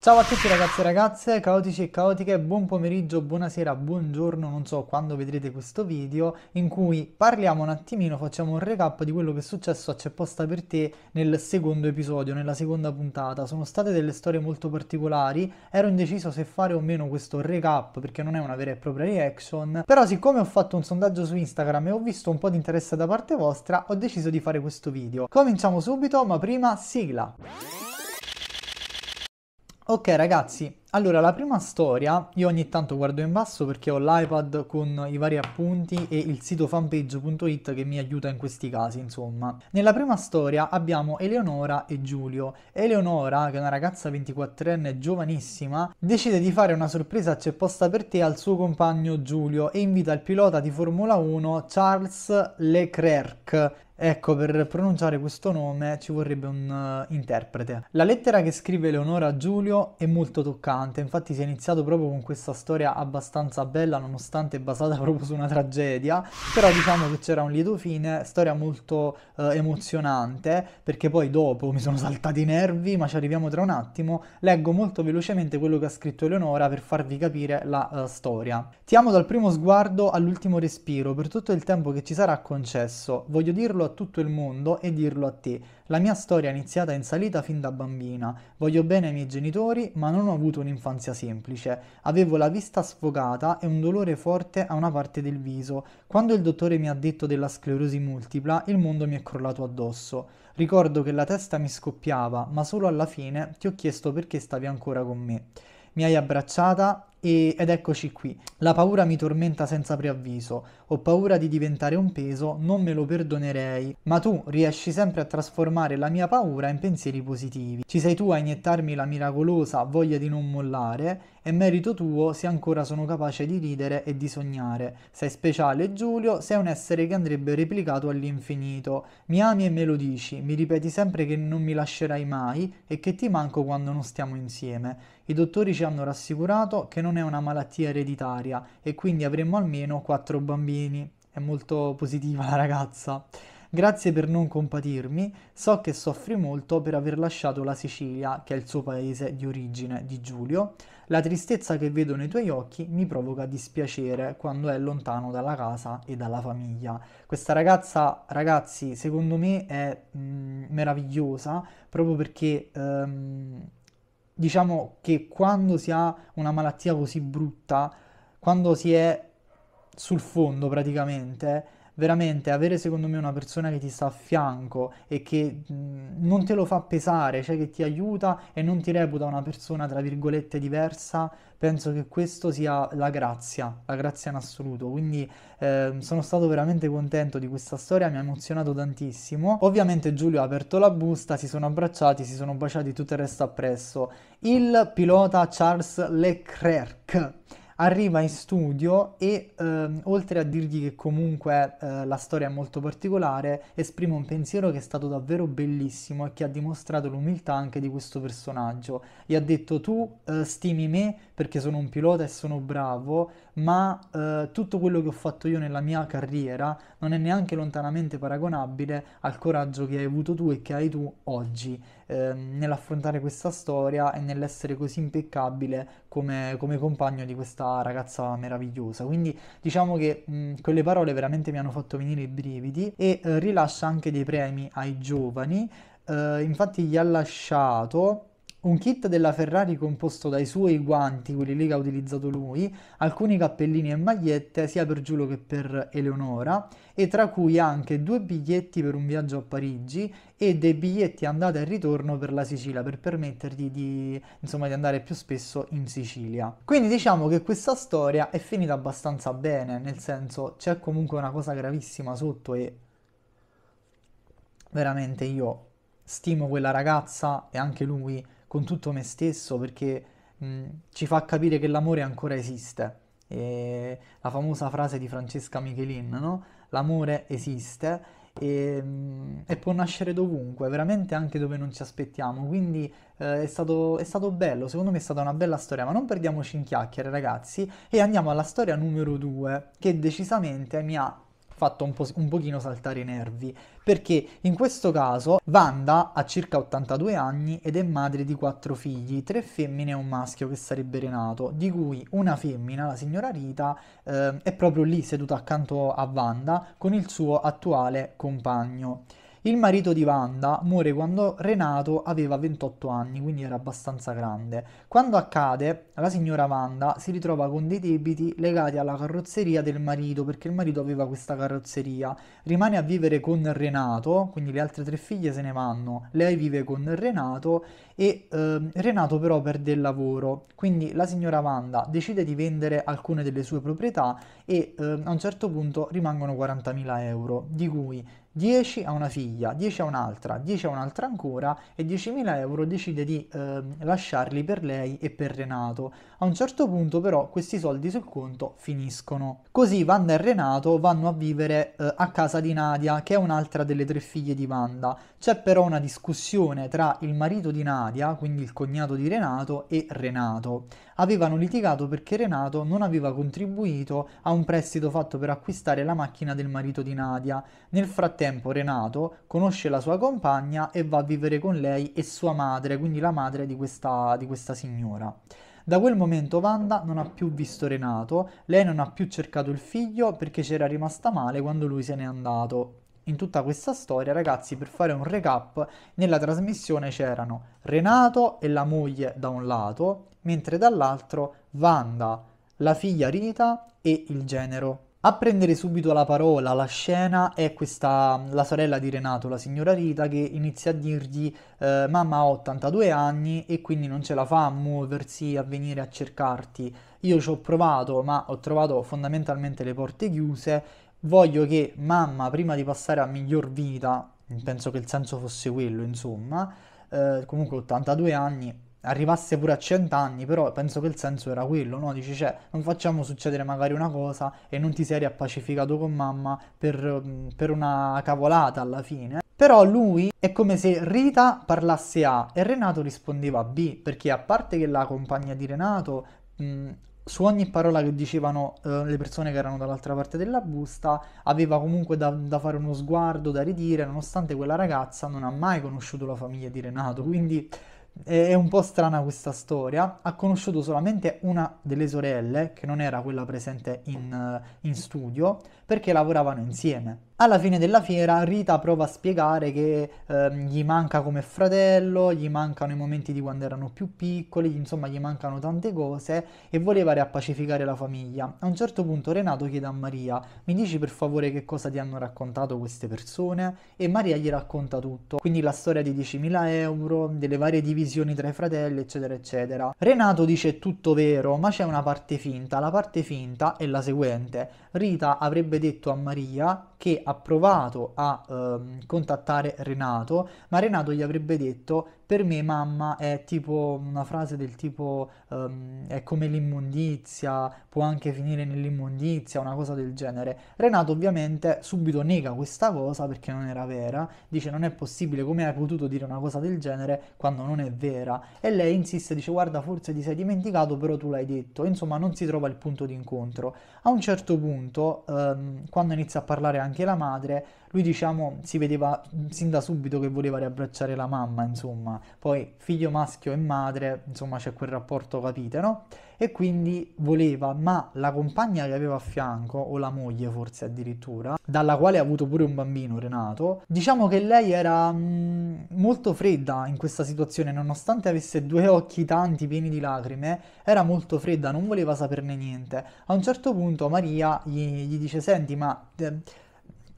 Ciao a tutti ragazzi e ragazze, caotici e caotiche, buon pomeriggio, buonasera, buongiorno, non so quando vedrete questo video in cui parliamo un attimino, facciamo un recap di quello che è successo a C'è posta per te nel secondo episodio, nella seconda puntata. Sono state delle storie molto particolari, ero indeciso se fare o meno questo recap perché non è una vera e propria reaction, però siccome ho fatto un sondaggio su Instagram e ho visto un po' di interesse da parte vostra, ho deciso di fare questo video. Cominciamo subito, ma prima sigla! Ok ragazzi, allora la prima storia, io ogni tanto guardo in basso perché ho l'iPad con i vari appunti e il sito fanpage.it che mi aiuta in questi casi insomma. Nella prima storia abbiamo Eleonora e Giulio. Eleonora, che è una ragazza 24enne giovanissima, decide di fare una sorpresa c'è posta per te al suo compagno Giulio e invita il pilota di Formula 1 Charles Leclerc Ecco, per pronunciare questo nome ci vorrebbe un uh, interprete. La lettera che scrive Leonora a Giulio è molto toccante, infatti si è iniziato proprio con questa storia abbastanza bella, nonostante basata proprio su una tragedia, però diciamo che c'era un lieto fine, storia molto uh, emozionante, perché poi dopo mi sono saltati i nervi, ma ci arriviamo tra un attimo, leggo molto velocemente quello che ha scritto Leonora per farvi capire la uh, storia. Ti amo dal primo sguardo all'ultimo respiro, per tutto il tempo che ci sarà concesso. Voglio dirlo a tutto il mondo e dirlo a te. La mia storia è iniziata in salita fin da bambina. Voglio bene ai miei genitori, ma non ho avuto un'infanzia semplice. Avevo la vista sfogata e un dolore forte a una parte del viso. Quando il dottore mi ha detto della sclerosi multipla, il mondo mi è crollato addosso. Ricordo che la testa mi scoppiava, ma solo alla fine ti ho chiesto perché stavi ancora con me. Mi hai abbracciata e, ed eccoci qui. La paura mi tormenta senza preavviso. Ho paura di diventare un peso, non me lo perdonerei. Ma tu riesci sempre a trasformare la mia paura in pensieri positivi. Ci sei tu a iniettarmi la miracolosa voglia di non mollare. E merito tuo se ancora sono capace di ridere e di sognare. Sei speciale, Giulio, sei un essere che andrebbe replicato all'infinito. Mi ami e me lo dici, mi ripeti sempre che non mi lascerai mai e che ti manco quando non stiamo insieme i dottori ci hanno rassicurato che non è una malattia ereditaria e quindi avremo almeno quattro bambini. È molto positiva la ragazza. Grazie per non compatirmi, so che soffri molto per aver lasciato la Sicilia, che è il suo paese di origine di Giulio. La tristezza che vedo nei tuoi occhi mi provoca dispiacere quando è lontano dalla casa e dalla famiglia. Questa ragazza, ragazzi, secondo me è mh, mm, meravigliosa proprio perché... Um, diciamo che quando si ha una malattia così brutta, quando si è sul fondo praticamente, veramente avere secondo me una persona che ti sta a fianco e che non te lo fa pesare, cioè che ti aiuta e non ti reputa una persona tra virgolette diversa, penso che questo sia la grazia, la grazia in assoluto. Quindi eh, sono stato veramente contento di questa storia, mi ha emozionato tantissimo. Ovviamente Giulio ha aperto la busta, si sono abbracciati, si sono baciati tutto il resto appresso. Il pilota Charles Leclerc arriva in studio e ehm, oltre a dirgli che comunque eh, la storia è molto particolare, esprime un pensiero che è stato davvero bellissimo e che ha dimostrato l'umiltà anche di questo personaggio. Gli ha detto tu eh, stimi me perché sono un pilota e sono bravo, ma eh, tutto quello che ho fatto io nella mia carriera non è neanche lontanamente paragonabile al coraggio che hai avuto tu e che hai tu oggi eh, nell'affrontare questa storia e nell'essere così impeccabile come, come, compagno di questa ragazza meravigliosa. Quindi diciamo che mh, mm, quelle parole veramente mi hanno fatto venire i brividi e eh, rilascia anche dei premi ai giovani. Eh, infatti gli ha lasciato un kit della Ferrari composto dai suoi guanti, quelli lì che ha utilizzato lui, alcuni cappellini e magliette sia per Giulio che per Eleonora e tra cui anche due biglietti per un viaggio a Parigi e dei biglietti andata e ritorno per la Sicilia per permettergli di, insomma, di andare più spesso in Sicilia. Quindi diciamo che questa storia è finita abbastanza bene, nel senso c'è comunque una cosa gravissima sotto e veramente io stimo quella ragazza e anche lui con tutto me stesso perché mh, ci fa capire che l'amore ancora esiste. E la famosa frase di Francesca Michelin, no? L'amore esiste e, mh, e, può nascere dovunque, veramente anche dove non ci aspettiamo. Quindi eh, è, stato, è stato bello, secondo me è stata una bella storia, ma non perdiamoci in chiacchiere ragazzi e andiamo alla storia numero due che decisamente mi ha fatto un, po- un pochino saltare i nervi, perché in questo caso Wanda ha circa 82 anni ed è madre di quattro figli, tre femmine e un maschio che sarebbe renato, di cui una femmina, la signora Rita, eh, è proprio lì seduta accanto a Wanda con il suo attuale compagno. Il marito di Wanda muore quando Renato aveva 28 anni, quindi era abbastanza grande. Quando accade, la signora Wanda si ritrova con dei debiti legati alla carrozzeria del marito, perché il marito aveva questa carrozzeria. Rimane a vivere con Renato, quindi le altre tre figlie se ne vanno. Lei vive con Renato e eh, Renato però perde il lavoro. Quindi la signora Wanda decide di vendere alcune delle sue proprietà e eh, a un certo punto rimangono 40.000 euro, di cui 10 a una figlia, 10 a un'altra, 10 a un'altra ancora e 10.000 euro decide di eh, lasciarli per lei e per Renato. A un certo punto però questi soldi sul conto finiscono. Così Wanda e Renato vanno a vivere eh, a casa di Nadia, che è un'altra delle tre figlie di Wanda. C'è però una discussione tra il marito di Nadia, quindi il cognato di Renato, e Renato avevano litigato perché Renato non aveva contribuito a un prestito fatto per acquistare la macchina del marito di Nadia. Nel frattempo Renato conosce la sua compagna e va a vivere con lei e sua madre, quindi la madre di questa, di questa signora. Da quel momento Wanda non ha più visto Renato, lei non ha più cercato il figlio perché c'era rimasta male quando lui se n'è andato. In tutta questa storia, ragazzi, per fare un recap, nella trasmissione c'erano Renato e la moglie da un lato, mentre dall'altro Wanda, la figlia Rita e il genero. A prendere subito la parola, la scena è questa, mm, la sorella di Renato, la signora Rita, che inizia a dirgli eh, mamma ha 82 anni e quindi non ce la fa a muoversi, a venire a cercarti. Io ci ho provato, ma ho trovato fondamentalmente le porte chiuse. Voglio che mamma, prima di passare a miglior vita, penso che il senso fosse quello, insomma, eh, comunque 82 anni, arrivasse pure a 100 anni, però penso che il senso era quello, no? Dici, cioè, non facciamo succedere magari una cosa e non ti sei riappacificato con mamma per, mm, per una cavolata alla fine. Però lui è come se Rita parlasse A e Renato rispondeva B, perché a parte che la compagna di Renato mh, mm, su ogni parola che dicevano eh, le persone che erano dall'altra parte della busta, aveva comunque da, da, fare uno sguardo, da ridire, nonostante quella ragazza non ha mai conosciuto la famiglia di Renato, quindi è un po' strana questa storia, ha conosciuto solamente una delle sorelle, che non era quella presente in, eh, in studio, perché lavoravano insieme. Alla fine della fiera Rita prova a spiegare che eh, gli manca come fratello, gli mancano i momenti di quando erano più piccoli, insomma gli mancano tante cose e voleva riappacificare la famiglia. A un certo punto Renato chiede a Maria, mi dici per favore che cosa ti hanno raccontato queste persone? E Maria gli racconta tutto, quindi la storia di 10.000 euro, delle varie divisioni tra i fratelli, eccetera, eccetera. Renato dice tutto vero, ma c'è una parte finta, la parte finta è la seguente. Rita avrebbe detto a Maria che ha provato a ehm, contattare Renato, ma Renato gli avrebbe detto per me mamma è tipo una frase del tipo um, è come l'immondizia, può anche finire nell'immondizia, una cosa del genere. Renato ovviamente subito nega questa cosa perché non era vera, dice non è possibile come hai potuto dire una cosa del genere quando non è vera e lei insiste, dice guarda forse ti sei dimenticato però tu l'hai detto, insomma non si trova il punto di incontro. A un certo punto, um, quando inizia a parlare anche la madre, lui, diciamo, si vedeva sin da subito che voleva riabbracciare la mamma, insomma. Poi figlio maschio e madre, insomma, c'è quel rapporto capite, no? E quindi voleva, ma la compagna che aveva a fianco, o la moglie forse addirittura, dalla quale ha avuto pure un bambino, Renato, diciamo che lei era mh, mm, molto fredda in questa situazione, nonostante avesse due occhi tanti pieni di lacrime, era molto fredda, non voleva saperne niente. A un certo punto Maria gli, gli dice, senti, ma... Eh,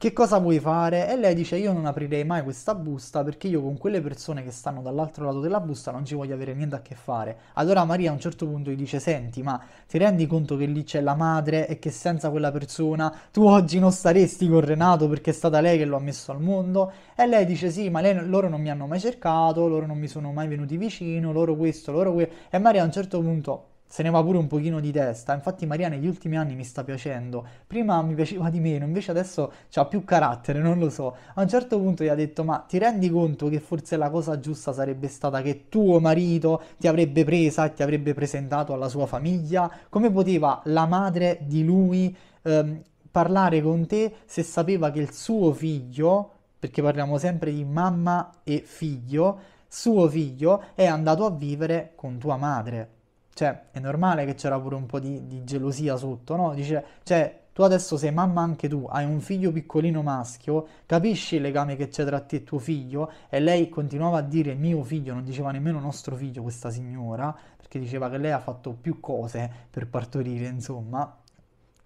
che cosa vuoi fare? E lei dice io non aprirei mai questa busta perché io con quelle persone che stanno dall'altro lato della busta non ci voglio avere niente a che fare. Allora Maria a un certo punto gli dice senti ma ti rendi conto che lì c'è la madre e che senza quella persona tu oggi non staresti con Renato perché è stata lei che lo ha messo al mondo? E lei dice sì ma lei, loro non mi hanno mai cercato, loro non mi sono mai venuti vicino, loro questo, loro quello. E Maria a un certo punto se ne va pure un pochino di testa. Infatti Maria negli ultimi anni mi sta piacendo. Prima mi piaceva di meno, invece adesso ha più carattere, non lo so. A un certo punto gli ha detto "Ma ti rendi conto che forse la cosa giusta sarebbe stata che tuo marito ti avrebbe presa e ti avrebbe presentato alla sua famiglia? Come poteva la madre di lui ehm, parlare con te se sapeva che il suo figlio, perché parliamo sempre di mamma e figlio, suo figlio è andato a vivere con tua madre?" cioè è normale che c'era pure un po' di, di gelosia sotto, no? Dice, cioè tu adesso sei mamma anche tu, hai un figlio piccolino maschio, capisci il legame che c'è tra te e tuo figlio? E lei continuava a dire mio figlio, non diceva nemmeno nostro figlio questa signora, perché diceva che lei ha fatto più cose per partorire, insomma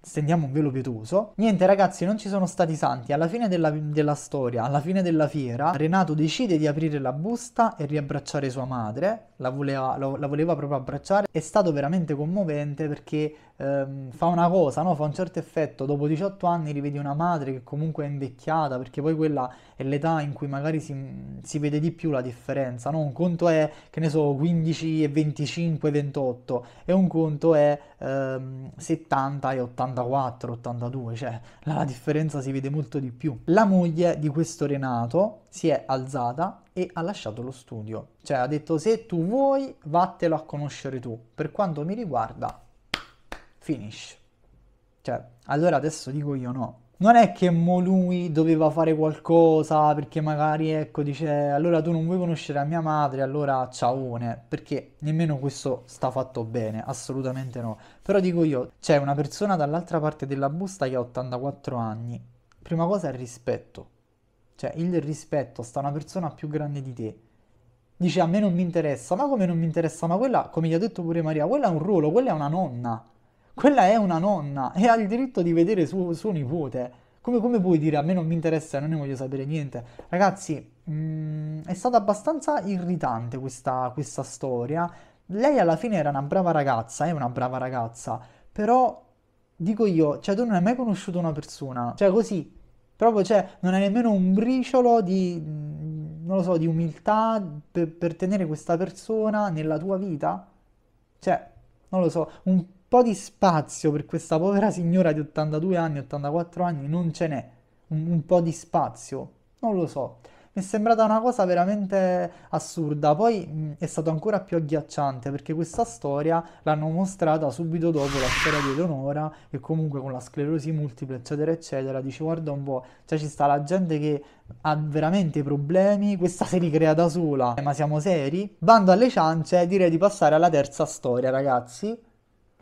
stendiamo un velo pietoso. Niente ragazzi, non ci sono stati santi. Alla fine della, della, storia, alla fine della fiera, Renato decide di aprire la busta e riabbracciare sua madre. La voleva, la, la voleva proprio abbracciare. È stato veramente commovente perché ehm, fa una cosa, no? fa un certo effetto, dopo 18 anni rivedi una madre che comunque è invecchiata, perché poi quella è l'età in cui magari si, si vede di più la differenza, no? un conto è, che ne so, 15 e 25, 28 e un conto è ehm, 70 e 84, 82, cioè la differenza si vede molto di più. La moglie di questo Renato si è alzata e ha lasciato lo studio. Cioè ha detto se tu vuoi vattelo a conoscere tu, per quanto mi riguarda finish. Cioè, allora adesso dico io no. Non è che mo lui doveva fare qualcosa perché magari, ecco, dice, allora tu non vuoi conoscere la mia madre, allora ciaone, perché nemmeno questo sta fatto bene, assolutamente no. Però dico io, c'è una persona dall'altra parte della busta che ha 84 anni. Prima cosa è il rispetto. Cioè, il rispetto sta una persona più grande di te. Dice, a me non mi interessa, ma come non mi interessa? Ma quella, come gli ha detto pure Maria, quella è un ruolo, quella è una nonna quella è una nonna e ha il diritto di vedere suo, suo nipote. Come, come, puoi dire a me non mi interessa, non ne voglio sapere niente? Ragazzi, mh, mm, è stata abbastanza irritante questa, questa storia. Lei alla fine era una brava ragazza, è una brava ragazza, però dico io, cioè tu non hai mai conosciuto una persona, cioè così, proprio cioè, non hai nemmeno un briciolo di, mm, non lo so, di umiltà per, per tenere questa persona nella tua vita? Cioè, non lo so, un po' di spazio per questa povera signora di 82 anni, 84 anni, non ce n'è un, un po' di spazio, non lo so. Mi è sembrata una cosa veramente assurda, poi mh, mm, è stato ancora più agghiacciante perché questa storia l'hanno mostrata subito dopo la storia di Eleonora che comunque con la sclerosi multipla eccetera eccetera, Dice guarda un po', cioè ci sta la gente che ha veramente problemi, questa se li crea da sola, eh, ma siamo seri? Bando alle ciance, direi di passare alla terza storia ragazzi,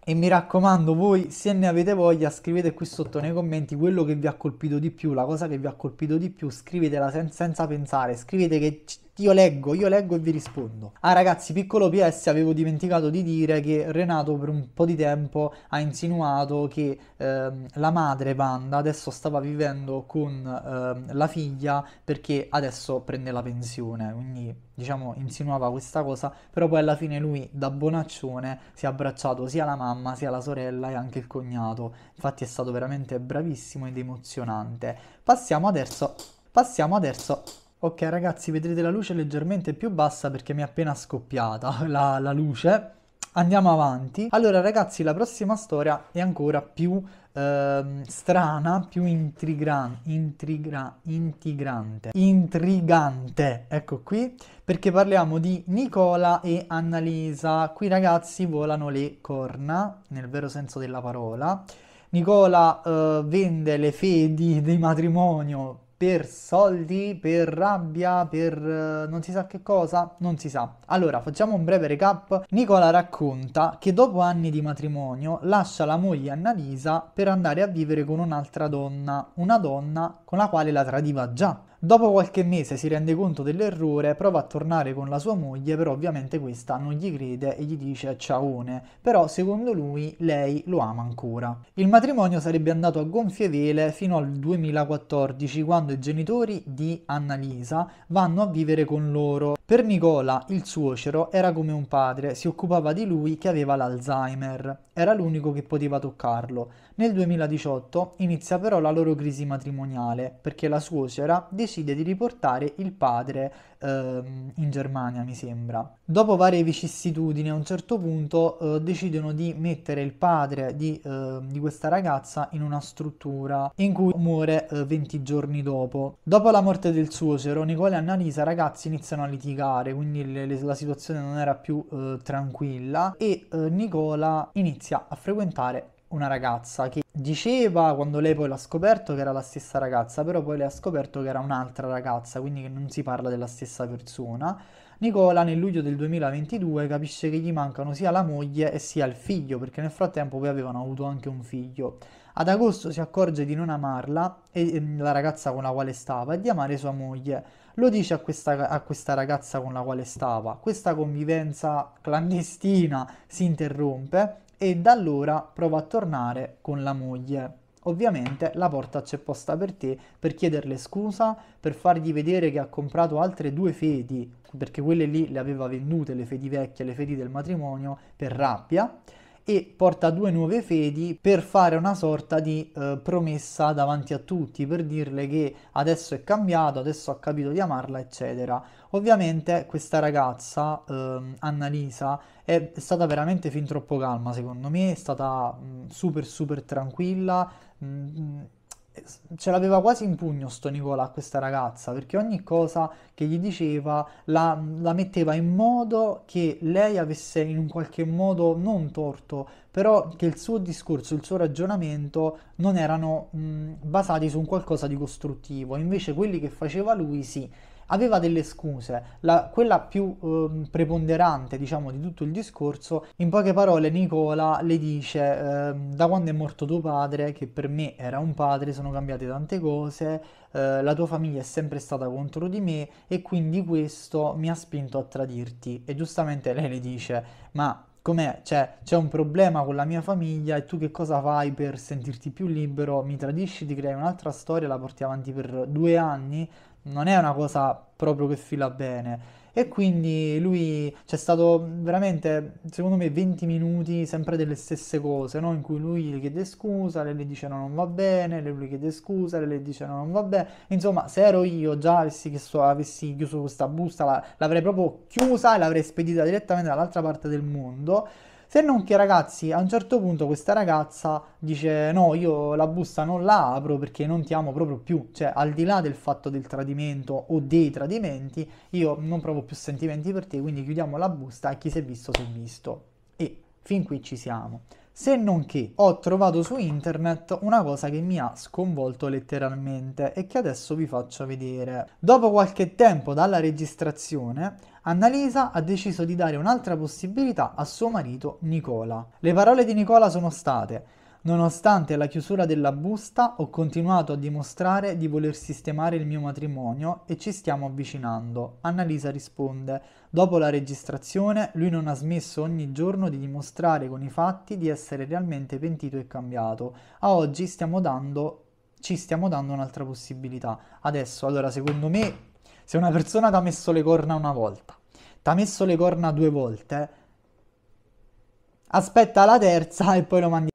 e mi raccomando, voi se ne avete voglia scrivete qui sotto nei commenti quello che vi ha colpito di più, la cosa che vi ha colpito di più, scrivetela sen senza pensare, scrivete che io leggo, io leggo e vi rispondo. Ah ragazzi, piccolo PS, avevo dimenticato di dire che Renato per un po' di tempo ha insinuato che ehm, la madre Wanda adesso stava vivendo con ehm, la figlia perché adesso prende la pensione, quindi diciamo insinuava questa cosa, però poi alla fine lui da bonaccione si è abbracciato sia la mamma sia la sorella e anche il cognato, infatti è stato veramente bravissimo ed emozionante. Passiamo adesso, passiamo adesso Ok ragazzi vedrete la luce leggermente più bassa perché mi è appena scoppiata la, la luce. Andiamo avanti. Allora ragazzi la prossima storia è ancora più Ehm, strana, più intrigran, intrigra, intrigante, intrigante, ecco qui, perché parliamo di Nicola e Annalisa. Qui ragazzi volano le corna, nel vero senso della parola. Nicola eh, vende le fedi di matrimonio per soldi, per rabbia, per eh, non si sa che cosa, non si sa. Allora, facciamo un breve recap. Nicola racconta che dopo anni di matrimonio lascia la moglie Annalisa per andare a vivere con un'altra donna, una donna con la quale la tradiva già. Dopo qualche mese si rende conto dell'errore, prova a tornare con la sua moglie, però ovviamente questa non gli crede e gli dice ciaone, però secondo lui lei lo ama ancora. Il matrimonio sarebbe andato a gonfie vele fino al 2014 quando i genitori di Annalisa vanno a vivere con loro. Per Nicola, il suocero, era come un padre, si occupava di lui che aveva l'Alzheimer, era l'unico che poteva toccarlo, nel 2018 inizia però la loro crisi matrimoniale perché la suocera decide di riportare il padre ehm, in Germania, mi sembra. Dopo varie vicissitudini, a un certo punto eh, decidono di mettere il padre di, eh, di, questa ragazza in una struttura in cui muore eh, 20 giorni dopo. Dopo la morte del suocero, Nicole e Annalisa ragazzi iniziano a litigare, quindi le, le, la situazione non era più eh, tranquilla e eh, Nicola inizia a frequentare una ragazza che diceva quando lei poi l'ha scoperto che era la stessa ragazza, però poi lei ha scoperto che era un'altra ragazza, quindi che non si parla della stessa persona. Nicola nel luglio del 2022 capisce che gli mancano sia la moglie e sia il figlio, perché nel frattempo poi avevano avuto anche un figlio. Ad agosto si accorge di non amarla, e, e ehm, la ragazza con la quale stava, e di amare sua moglie. Lo dice a questa, a questa ragazza con la quale stava. Questa convivenza clandestina si interrompe e da allora prova a tornare con la moglie. Ovviamente la porta c'è posta per te per chiederle scusa, per fargli vedere che ha comprato altre due fedi, perché quelle lì le aveva vendute, le fedi vecchie, le fedi del matrimonio, per rabbia, e porta due nuove fedi per fare una sorta di eh, promessa davanti a tutti, per dirle che adesso è cambiato, adesso ha capito di amarla, eccetera. Ovviamente questa ragazza, ehm, Annalisa, è stata veramente fin troppo calma, secondo me, è stata mh, mm, super super tranquilla. Mh, mm, mm, ce l'aveva quasi in pugno sto Nicola a questa ragazza perché ogni cosa che gli diceva la, la, metteva in modo che lei avesse in un qualche modo non torto però che il suo discorso, il suo ragionamento non erano mh, basati su un qualcosa di costruttivo invece quelli che faceva lui sì aveva delle scuse. La, quella più eh, preponderante, diciamo, di tutto il discorso, in poche parole Nicola le dice eh, da quando è morto tuo padre, che per me era un padre, sono cambiate tante cose, eh, la tua famiglia è sempre stata contro di me e quindi questo mi ha spinto a tradirti. E giustamente lei le dice, ma com'è? Cioè, c'è un problema con la mia famiglia e tu che cosa fai per sentirti più libero? Mi tradisci, ti crei un'altra storia, la porti avanti per due anni, non è una cosa proprio che fila bene. E quindi lui c'è stato veramente, secondo me, 20 minuti sempre delle stesse cose, no? in cui lui le chiede scusa, lei le dice no, non va bene, lei lui chiede scusa, lei le dice no, non va bene. Insomma, se ero io già avessi, so, avessi chiuso questa busta, la, l'avrei proprio chiusa e l'avrei spedita direttamente dall'altra parte del mondo. Se non che ragazzi, a un certo punto questa ragazza dice no, io la busta non la apro perché non ti amo proprio più, cioè al di là del fatto del tradimento o dei tradimenti, io non provo più sentimenti per te, quindi chiudiamo la busta e chi si è visto si è visto. E fin qui ci siamo. Se non che ho trovato su internet una cosa che mi ha sconvolto letteralmente e che adesso vi faccio vedere. Dopo qualche tempo dalla registrazione, Annalisa ha deciso di dare un'altra possibilità a suo marito Nicola. Le parole di Nicola sono state Nonostante la chiusura della busta ho continuato a dimostrare di voler sistemare il mio matrimonio e ci stiamo avvicinando. Annalisa risponde, dopo la registrazione lui non ha smesso ogni giorno di dimostrare con i fatti di essere realmente pentito e cambiato. A oggi stiamo dando, ci stiamo dando un'altra possibilità. Adesso, allora, secondo me, se una persona ti ha messo le corna una volta, ti ha messo le corna due volte, aspetta la terza e poi lo mandi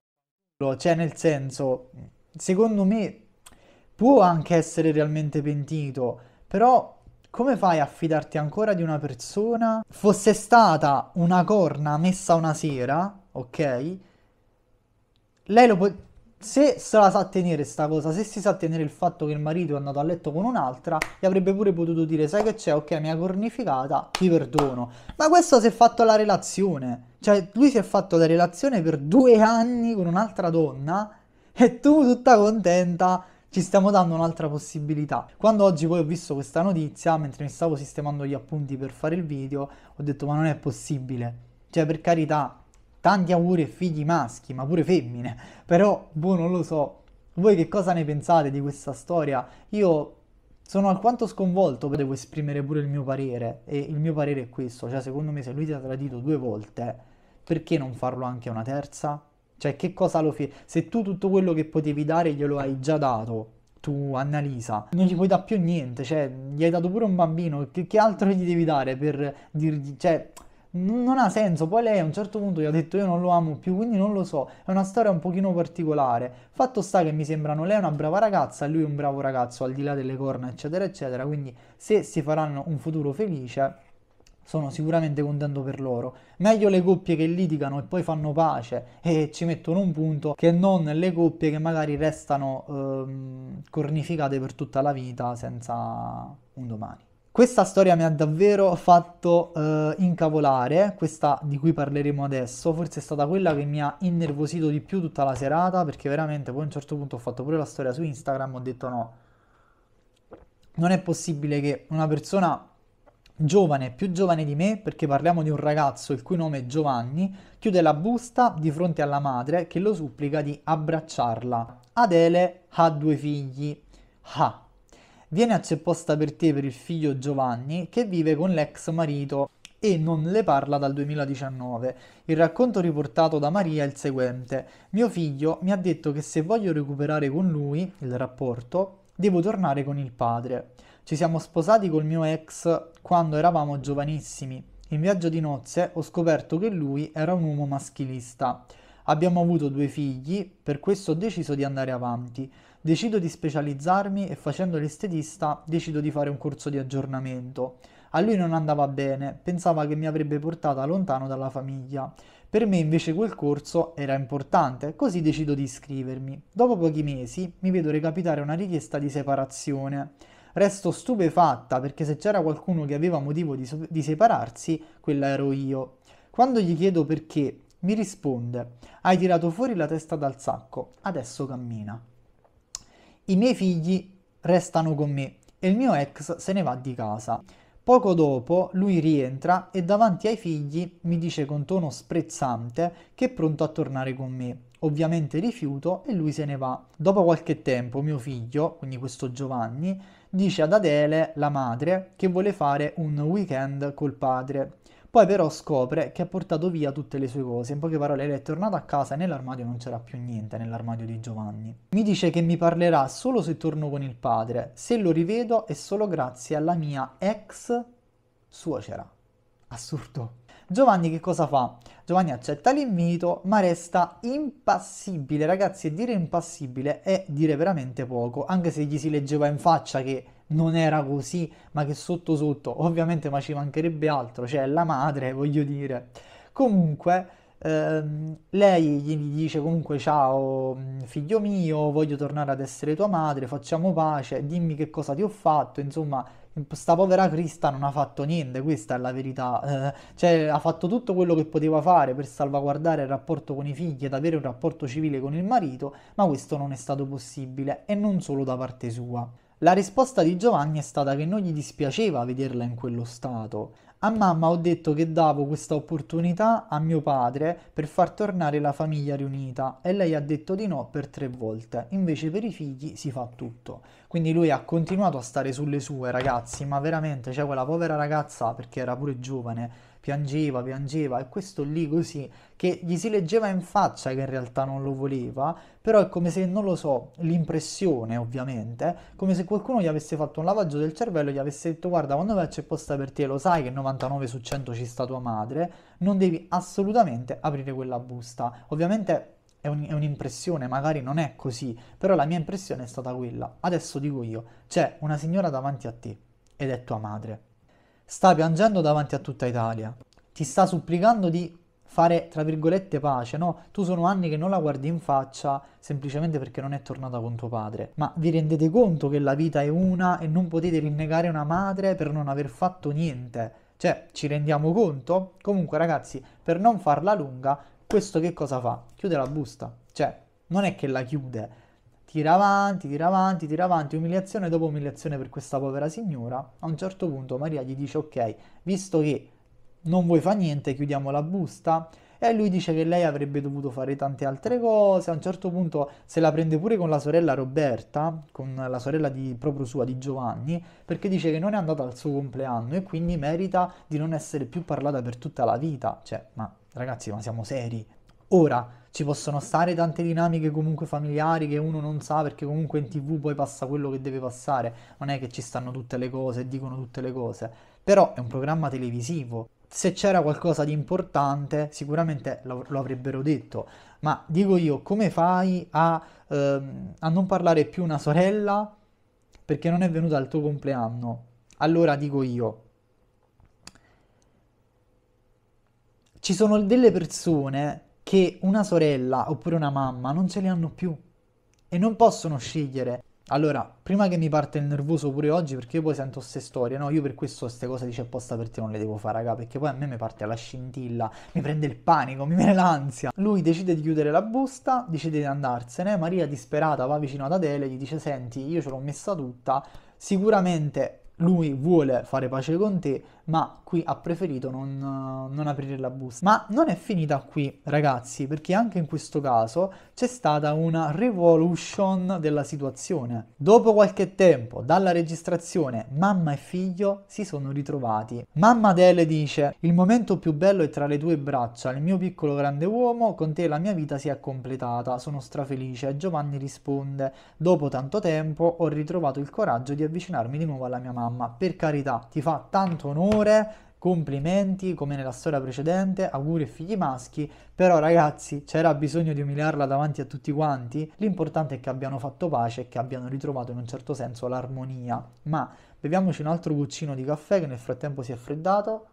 cioè nel senso, secondo me può anche essere realmente pentito, però come fai a fidarti ancora di una persona? Fosse stata una corna messa una sera, ok? Lei lo può se se la sa tenere sta cosa, se si sa tenere il fatto che il marito è andato a letto con un'altra, gli avrebbe pure potuto dire, sai che c'è, ok, mi ha cornificata, ti perdono. Ma questo si è fatto la relazione. Cioè, lui si è fatto la relazione per due anni con un'altra donna e tu tutta contenta ci stiamo dando un'altra possibilità. Quando oggi poi ho visto questa notizia, mentre mi stavo sistemando gli appunti per fare il video, ho detto ma non è possibile. Cioè, per carità, tanti auguri ai figli maschi, ma pure femmine, però, boh, non lo so. Voi che cosa ne pensate di questa storia? Io sono alquanto sconvolto, devo esprimere pure il mio parere, e il mio parere è questo, cioè secondo me se lui ti ha tradito due volte, perché non farlo anche una terza? Cioè che cosa lo fai? Se tu tutto quello che potevi dare glielo hai già dato, tu Annalisa, non gli puoi dare più niente, cioè gli hai dato pure un bambino, che, che altro gli devi dare per dirgli, cioè non ha senso. Poi lei a un certo punto gli ha detto io non lo amo più, quindi non lo so. È una storia un pochino particolare. Fatto sta che mi sembrano lei una brava ragazza, lui un bravo ragazzo, al di là delle corna, eccetera, eccetera. Quindi se si faranno un futuro felice, sono sicuramente contento per loro. Meglio le coppie che litigano e poi fanno pace e ci mettono un punto che non le coppie che magari restano ehm, cornificate per tutta la vita senza un domani. Questa storia mi ha davvero fatto eh, incavolare, questa di cui parleremo adesso, forse è stata quella che mi ha innervosito di più tutta la serata, perché veramente poi a un certo punto ho fatto pure la storia su Instagram, ho detto no, non è possibile che una persona giovane, più giovane di me, perché parliamo di un ragazzo il cui nome è Giovanni, chiude la busta di fronte alla madre che lo supplica di abbracciarla. Adele ha due figli. Ha. Viene a Ceposta per te per il figlio Giovanni che vive con l'ex marito e non le parla dal 2019. Il racconto riportato da Maria è il seguente. Mio figlio mi ha detto che se voglio recuperare con lui il rapporto, devo tornare con il padre. Ci siamo sposati col mio ex quando eravamo giovanissimi. In viaggio di nozze ho scoperto che lui era un uomo maschilista. Abbiamo avuto due figli, per questo ho deciso di andare avanti decido di specializzarmi e facendo l'estetista decido di fare un corso di aggiornamento. A lui non andava bene, pensava che mi avrebbe portata lontano dalla famiglia. Per me invece quel corso era importante, così decido di iscrivermi. Dopo pochi mesi mi vedo recapitare una richiesta di separazione. Resto stupefatta perché se c'era qualcuno che aveva motivo di, so- di separarsi, quella ero io. Quando gli chiedo perché, mi risponde: Hai tirato fuori la testa dal sacco, adesso cammina. I miei figli restano con me e il mio ex se ne va di casa. Poco dopo lui rientra e davanti ai figli mi dice con tono sprezzante che è pronto a tornare con me. Ovviamente rifiuto e lui se ne va. Dopo qualche tempo mio figlio, quindi questo Giovanni, dice ad Adele, la madre, che vuole fare un weekend col padre poi però scopre che ha portato via tutte le sue cose, in poche parole lei è tornata a casa e nell'armadio non c'era più niente, nell'armadio di Giovanni. Mi dice che mi parlerà solo se torno con il padre, se lo rivedo è solo grazie alla mia ex suocera. Assurdo. Giovanni che cosa fa? Giovanni accetta l'invito ma resta impassibile, ragazzi, dire impassibile è dire veramente poco, anche se gli si leggeva in faccia che non era così, ma che sotto sotto, ovviamente ma ci mancherebbe altro, cioè la madre, voglio dire. Comunque, ehm, lei gli dice comunque ciao figlio mio, voglio tornare ad essere tua madre, facciamo pace, dimmi che cosa ti ho fatto, insomma, sta povera Crista non ha fatto niente, questa è la verità. Eh, cioè, ha fatto tutto quello che poteva fare per salvaguardare il rapporto con i figli ed avere un rapporto civile con il marito, ma questo non è stato possibile e non solo da parte sua. La risposta di Giovanni è stata che non gli dispiaceva vederla in quello stato. A mamma ho detto che davo questa opportunità a mio padre per far tornare la famiglia riunita e lei ha detto di no per tre volte, invece per i figli si fa tutto. Quindi lui ha continuato a stare sulle sue ragazzi, ma veramente, cioè quella povera ragazza, perché era pure giovane, piangeva, piangeva e questo lì così che gli si leggeva in faccia che in realtà non lo voleva, però è come se, non lo so, l'impressione ovviamente, come se qualcuno gli avesse fatto un lavaggio del cervello e gli avesse detto guarda quando vai c'è posta per te lo sai che 99 su 100 ci sta tua madre, non devi assolutamente aprire quella busta. Ovviamente è, un, è un'impressione, magari non è così, però la mia impressione è stata quella. Adesso dico io, c'è una signora davanti a te ed è tua madre sta piangendo davanti a tutta Italia, ti sta supplicando di fare, tra virgolette, pace, no? Tu sono anni che non la guardi in faccia semplicemente perché non è tornata con tuo padre. Ma vi rendete conto che la vita è una e non potete rinnegare una madre per non aver fatto niente? Cioè, ci rendiamo conto? Comunque, ragazzi, per non farla lunga, questo che cosa fa? Chiude la busta. Cioè, non è che la chiude, Tira avanti, tira avanti, tira avanti, umiliazione dopo umiliazione per questa povera signora. A un certo punto Maria gli dice ok, visto che non vuoi fare niente, chiudiamo la busta. E lui dice che lei avrebbe dovuto fare tante altre cose. A un certo punto se la prende pure con la sorella Roberta, con la sorella di, proprio sua di Giovanni, perché dice che non è andata al suo compleanno e quindi merita di non essere più parlata per tutta la vita. Cioè, ma ragazzi, ma siamo seri. Ora, ci possono stare tante dinamiche comunque familiari che uno non sa perché comunque in tv poi passa quello che deve passare, non è che ci stanno tutte le cose e dicono tutte le cose, però è un programma televisivo. Se c'era qualcosa di importante sicuramente lo, lo avrebbero detto, ma dico io come fai a, ehm, a non parlare più una sorella perché non è venuta al tuo compleanno? Allora dico io, ci sono delle persone che una sorella oppure una mamma non ce li hanno più e non possono scegliere. Allora, prima che mi parte il nervoso pure oggi, perché io poi sento queste storie, no? Io per questo queste cose dice apposta per te non le devo fare, raga, perché poi a me mi parte la scintilla, mi prende il panico, mi viene l'ansia. Lui decide di chiudere la busta, decide di andarsene, Maria disperata va vicino ad Adele e gli dice, senti, io ce l'ho messa tutta, sicuramente lui vuole fare pace con te, ma qui ha preferito non, non, aprire la busta. Ma non è finita qui, ragazzi, perché anche in questo caso c'è stata una revolution della situazione. Dopo qualche tempo dalla registrazione, mamma e figlio si sono ritrovati. Mamma Adele dice: Il momento più bello è tra le tue braccia, il mio piccolo grande uomo, con te la mia vita si è completata, sono strafelice. E Giovanni risponde: Dopo tanto tempo ho ritrovato il coraggio di avvicinarmi di nuovo alla mia mamma mamma, per carità, ti fa tanto onore, complimenti come nella storia precedente, auguri ai figli maschi, però ragazzi c'era bisogno di umiliarla davanti a tutti quanti, l'importante è che abbiano fatto pace e che abbiano ritrovato in un certo senso l'armonia, ma beviamoci un altro guccino di caffè che nel frattempo si è freddato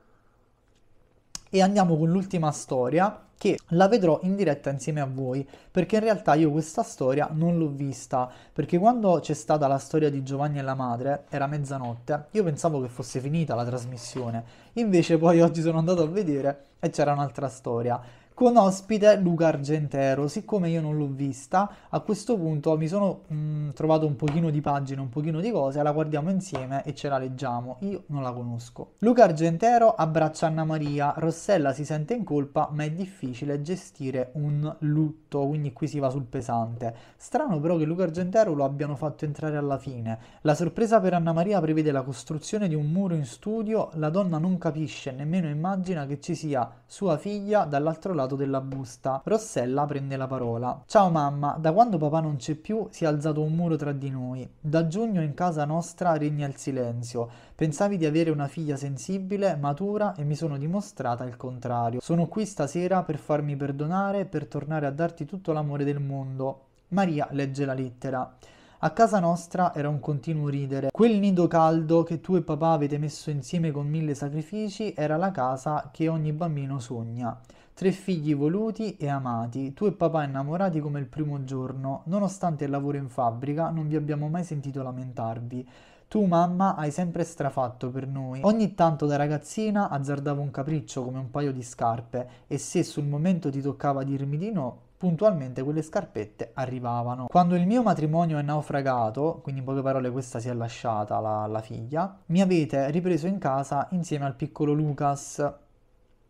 e andiamo con l'ultima storia che la vedrò in diretta insieme a voi perché in realtà io questa storia non l'ho vista perché quando c'è stata la storia di Giovanni e la madre era mezzanotte io pensavo che fosse finita la trasmissione invece poi oggi sono andato a vedere e c'era un'altra storia con ospite Luca Argentero. Siccome io non l'ho vista, a questo punto mi sono mh, mm, trovato un pochino di pagine, un pochino di cose, la guardiamo insieme e ce la leggiamo. Io non la conosco. Luca Argentero abbraccia Anna Maria, Rossella si sente in colpa, ma è difficile gestire un lutto, quindi qui si va sul pesante. Strano però che Luca Argentero lo abbiano fatto entrare alla fine. La sorpresa per Anna Maria prevede la costruzione di un muro in studio, la donna non capisce, nemmeno immagina che ci sia sua figlia dall'altro lato cioccolato della busta. Rossella prende la parola. Ciao mamma, da quando papà non c'è più si è alzato un muro tra di noi. Da giugno in casa nostra regna il silenzio. Pensavi di avere una figlia sensibile, matura e mi sono dimostrata il contrario. Sono qui stasera per farmi perdonare, e per tornare a darti tutto l'amore del mondo. Maria legge la lettera. A casa nostra era un continuo ridere. Quel nido caldo che tu e papà avete messo insieme con mille sacrifici era la casa che ogni bambino sogna. Tre figli voluti e amati, tu e papà innamorati come il primo giorno, nonostante il lavoro in fabbrica non vi abbiamo mai sentito lamentarvi. Tu mamma hai sempre strafatto per noi. Ogni tanto da ragazzina azzardavo un capriccio come un paio di scarpe e se sul momento ti toccava dirmi di no, puntualmente quelle scarpette arrivavano. Quando il mio matrimonio è naufragato, quindi in poche parole questa si è lasciata la, la figlia, mi avete ripreso in casa insieme al piccolo Lucas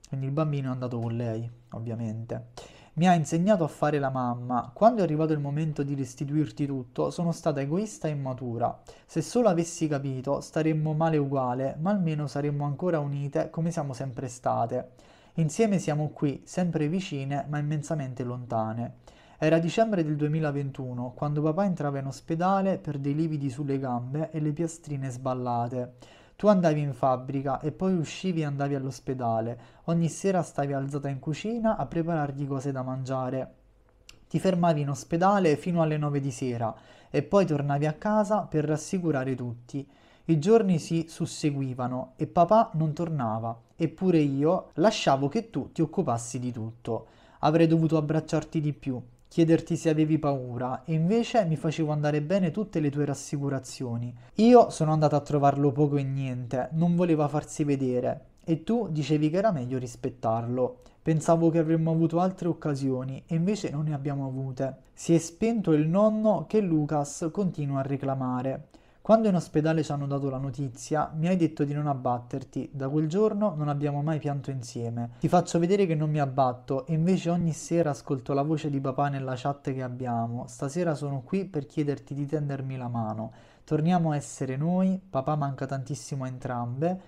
quindi il bambino è andato con lei, ovviamente. Mi ha insegnato a fare la mamma. Quando è arrivato il momento di restituirti tutto, sono stata egoista e immatura. Se solo avessi capito, staremmo male uguale, ma almeno saremmo ancora unite come siamo sempre state. Insieme siamo qui, sempre vicine, ma immensamente lontane. Era dicembre del 2021, quando papà entrava in ospedale per dei lividi sulle gambe e le piastrine sballate. Tu andavi in fabbrica e poi uscivi e andavi all'ospedale. Ogni sera stavi alzata in cucina a preparargli cose da mangiare. Ti fermavi in ospedale fino alle nove di sera e poi tornavi a casa per rassicurare tutti. I giorni si susseguivano e papà non tornava, eppure io lasciavo che tu ti occupassi di tutto. Avrei dovuto abbracciarti di più, chiederti se avevi paura e invece mi facevo andare bene tutte le tue rassicurazioni. Io sono andata a trovarlo poco e niente, non voleva farsi vedere e tu dicevi che era meglio rispettarlo. Pensavo che avremmo avuto altre occasioni e invece non ne abbiamo avute. Si è spento il nonno che Lucas continua a reclamare. Quando in ospedale ci hanno dato la notizia, mi hai detto di non abbatterti. Da quel giorno non abbiamo mai pianto insieme. Ti faccio vedere che non mi abbatto e invece ogni sera ascolto la voce di papà nella chat che abbiamo. Stasera sono qui per chiederti di tendermi la mano. Torniamo a essere noi, papà manca tantissimo a entrambe.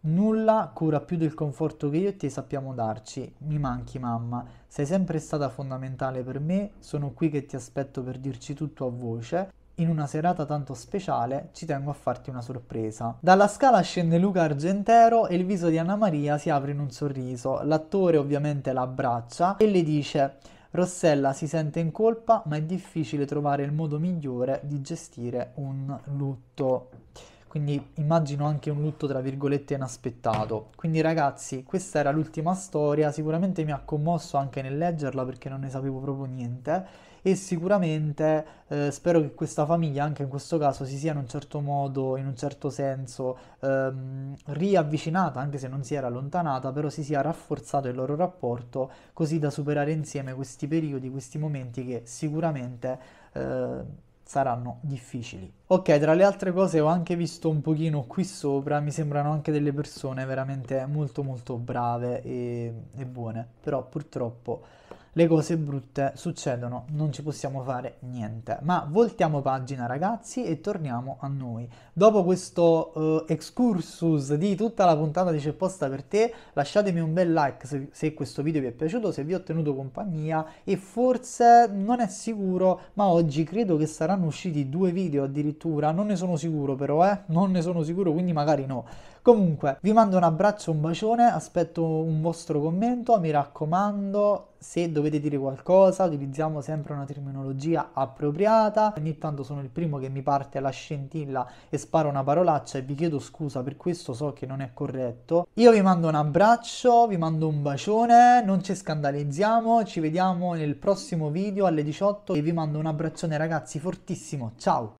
Nulla cura più del conforto che io e te sappiamo darci. Mi manchi mamma, sei sempre stata fondamentale per me, sono qui che ti aspetto per dirci tutto a voce in una serata tanto speciale ci tengo a farti una sorpresa. Dalla scala scende Luca Argentero e il viso di Anna Maria si apre in un sorriso. L'attore ovviamente la abbraccia e le dice Rossella si sente in colpa ma è difficile trovare il modo migliore di gestire un lutto. Quindi immagino anche un lutto tra virgolette inaspettato. Quindi ragazzi, questa era l'ultima storia, sicuramente mi ha commosso anche nel leggerla perché non ne sapevo proprio niente e sicuramente eh, spero che questa famiglia anche in questo caso si sia in un certo modo, in un certo senso ehm, riavvicinata, anche se non si era allontanata, però si sia rafforzato il loro rapporto così da superare insieme questi periodi, questi momenti che sicuramente... Eh, saranno difficili. Ok, tra le altre cose ho anche visto un pochino qui sopra, mi sembrano anche delle persone veramente molto molto brave e, e buone, però purtroppo le cose brutte succedono, non ci possiamo fare niente. Ma voltiamo pagina ragazzi e torniamo a noi. Dopo questo eh, excursus di tutta la puntata di C'è posta per te, lasciatemi un bel like se, se questo video vi è piaciuto, se vi ho tenuto compagnia e forse non è sicuro, ma oggi credo che saranno usciti due video addirittura, non ne sono sicuro però, eh, non ne sono sicuro, quindi magari no. Comunque, vi mando un abbraccio, un bacione, aspetto un vostro commento, mi raccomando, se dovete dire qualcosa utilizziamo sempre una terminologia appropriata ogni tanto sono il primo che mi parte alla scintilla e sparo una parolaccia e vi chiedo scusa per questo so che non è corretto io vi mando un abbraccio vi mando un bacione non ci scandalizziamo ci vediamo nel prossimo video alle 18 e vi mando un abbraccione ragazzi fortissimo ciao